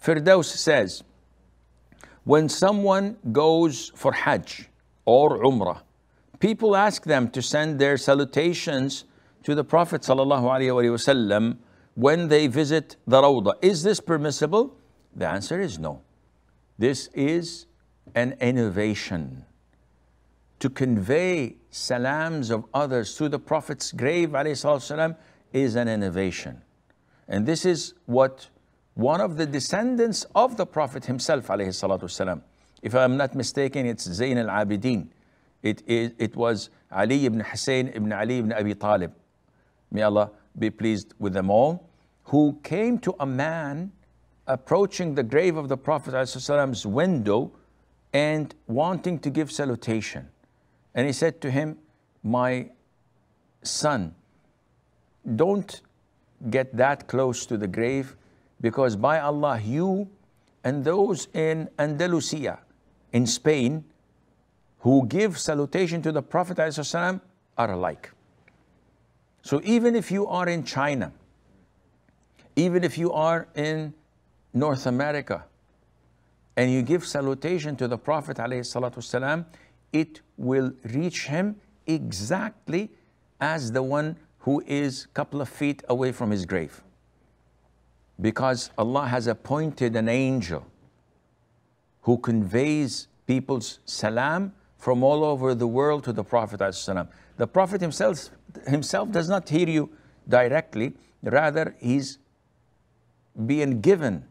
Firdaus says, when someone goes for Hajj or Umrah, people ask them to send their salutations to the Prophet ﷺ when they visit the Rawdah. Is this permissible? The answer is no. This is an innovation to convey salams of others to the Prophet's grave ﷺ is an innovation. And this is what one of the descendants of the Prophet himself, alayhi salatu wasalam. If I'm not mistaken, it's Zayn al-Abidin. It, is, it was Ali ibn Hussein ibn Ali ibn Abi Talib. May Allah be pleased with them all. Who came to a man approaching the grave of the Prophet Prophet's window and wanting to give salutation. And he said to him, My son, don't get that close to the grave because by Allah, you and those in Andalusia, in Spain, who give salutation to the Prophet ﷺ are alike. So even if you are in China, even if you are in North America, and you give salutation to the Prophet ﷺ, it will reach him exactly as the one who is a couple of feet away from his grave because Allah has appointed an angel who conveys people's salam from all over the world to the Prophet The Prophet himself, himself does not hear you directly, rather he's being given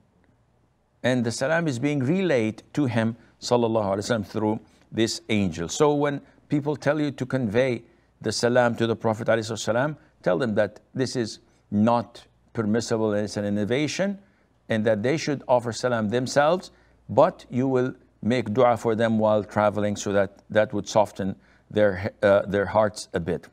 and the salam is being relayed to him وسلم, through this angel. So when people tell you to convey the salam to the Prophet tell them that this is not permissible and it's an innovation and that they should offer salam themselves, but you will make dua for them while traveling so that that would soften their, uh, their hearts a bit.